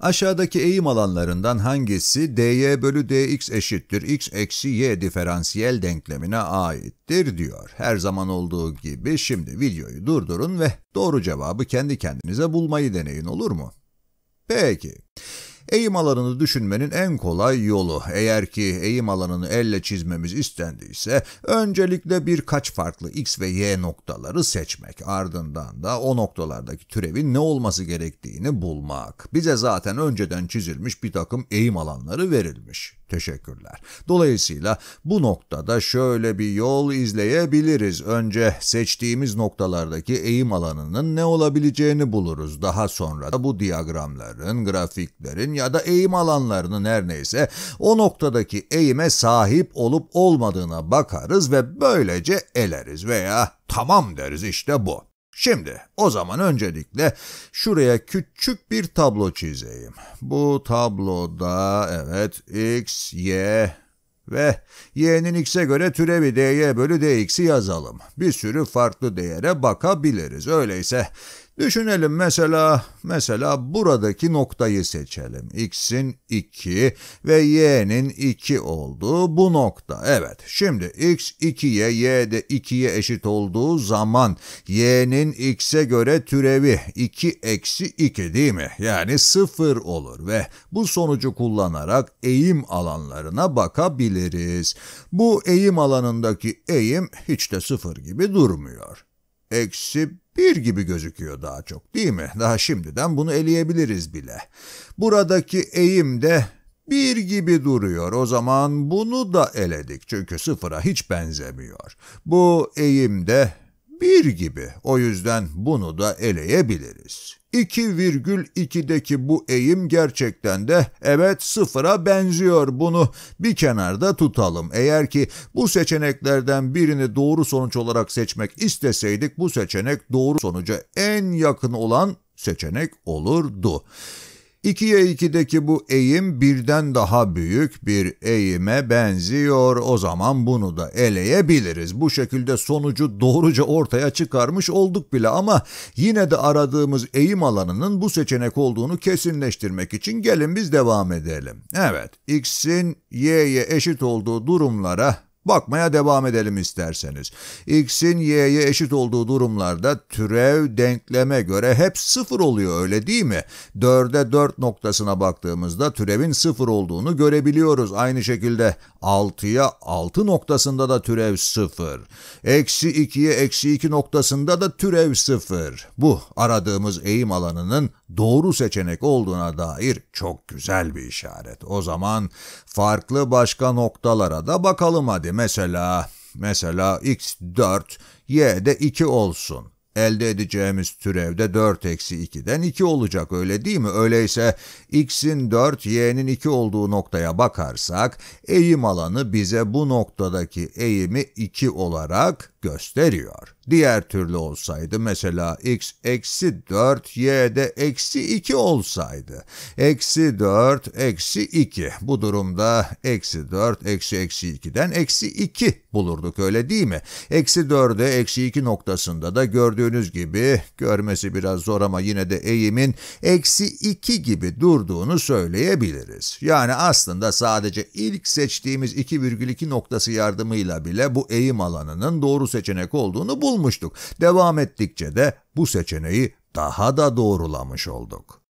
Aşağıdaki eğim alanlarından hangisi dy bölü dx eşittir x eksi y diferansiyel denklemine aittir diyor. Her zaman olduğu gibi şimdi videoyu durdurun ve doğru cevabı kendi kendinize bulmayı deneyin olur mu? Peki, Eğim alanını düşünmenin en kolay yolu eğer ki eğim alanını elle çizmemiz istendiyse öncelikle birkaç farklı x ve y noktaları seçmek ardından da o noktalardaki türevin ne olması gerektiğini bulmak. Bize zaten önceden çizilmiş bir takım eğim alanları verilmiş. Teşekkürler. Dolayısıyla bu noktada şöyle bir yol izleyebiliriz. Önce seçtiğimiz noktalardaki eğim alanının ne olabileceğini buluruz. Daha sonra da bu diyagramların, grafiklerin ya eğim alanlarını her neyse o noktadaki eğime sahip olup olmadığına bakarız ve böylece eleriz veya tamam deriz işte bu. Şimdi o zaman öncelikle şuraya küçük bir tablo çizeyim. Bu tabloda evet x, y, ve y'nin x'e göre türevi dy bölü dx'i yazalım. Bir sürü farklı değere bakabiliriz. Öyleyse Düşünelim mesela, mesela buradaki noktayı seçelim. X'in 2 ve Y'nin 2 olduğu bu nokta. Evet, şimdi X 2'ye, Y de 2'ye eşit olduğu zaman Y'nin X'e göre türevi 2 eksi 2 değil mi? Yani 0 olur ve bu sonucu kullanarak eğim alanlarına bakabiliriz. Bu eğim alanındaki eğim hiç de 0 gibi durmuyor eksi bir gibi gözüküyor daha çok değil mi? Daha şimdiden bunu eleyebiliriz bile. Buradaki eğim de bir gibi duruyor. O zaman bunu da eledik çünkü sıfıra hiç benzemiyor. Bu eğim de bir gibi. O yüzden bunu da eleyebiliriz. 2,2'deki bu eğim gerçekten de evet sıfıra benziyor bunu bir kenarda tutalım. Eğer ki bu seçeneklerden birini doğru sonuç olarak seçmek isteseydik bu seçenek doğru sonuca en yakın olan seçenek olurdu. 2'ye 2'deki bu eğim birden daha büyük bir eğime benziyor. O zaman bunu da eleyebiliriz. Bu şekilde sonucu doğruca ortaya çıkarmış olduk bile ama yine de aradığımız eğim alanının bu seçenek olduğunu kesinleştirmek için gelin biz devam edelim. Evet, x'in y'ye eşit olduğu durumlara Bakmaya devam edelim isterseniz. X'in Y'ye eşit olduğu durumlarda türev denkleme göre hep sıfır oluyor öyle değil mi? 4'e 4 noktasına baktığımızda türevin sıfır olduğunu görebiliyoruz. Aynı şekilde 6'ya 6 noktasında da türev sıfır. Eksi 2'ye eksi 2 noktasında da türev sıfır. Bu aradığımız eğim alanının doğru seçenek olduğuna dair çok güzel bir işaret. O zaman farklı başka noktalara da bakalım hadi mesela, mesela x4, y de 2 olsun. Elde edeceğimiz türevde 4 eksi 2'den 2 olacak öyle değil mi? Öyleyse x'in 4, y'nin 2 olduğu noktaya bakarsak eğim alanı bize bu noktadaki eğimi 2 olarak gösteriyor. Diğer türlü olsaydı mesela x eksi 4, y de eksi 2 olsaydı. Eksi 4, eksi 2. Bu durumda eksi 4, eksi eksi 2'den eksi 2 bulurduk öyle değil mi? Eksi 4'e eksi 2 noktasında da gördüğünüz gibi görmesi biraz zor ama yine de eğimin eksi 2 gibi durduğunu söyleyebiliriz. Yani aslında sadece ilk seçtiğimiz 2,2 noktası yardımıyla bile bu eğim alanının doğru seçenek olduğunu bulabiliriz bulmuştuk. Devam ettikçe de bu seçeneği daha da doğrulamış olduk.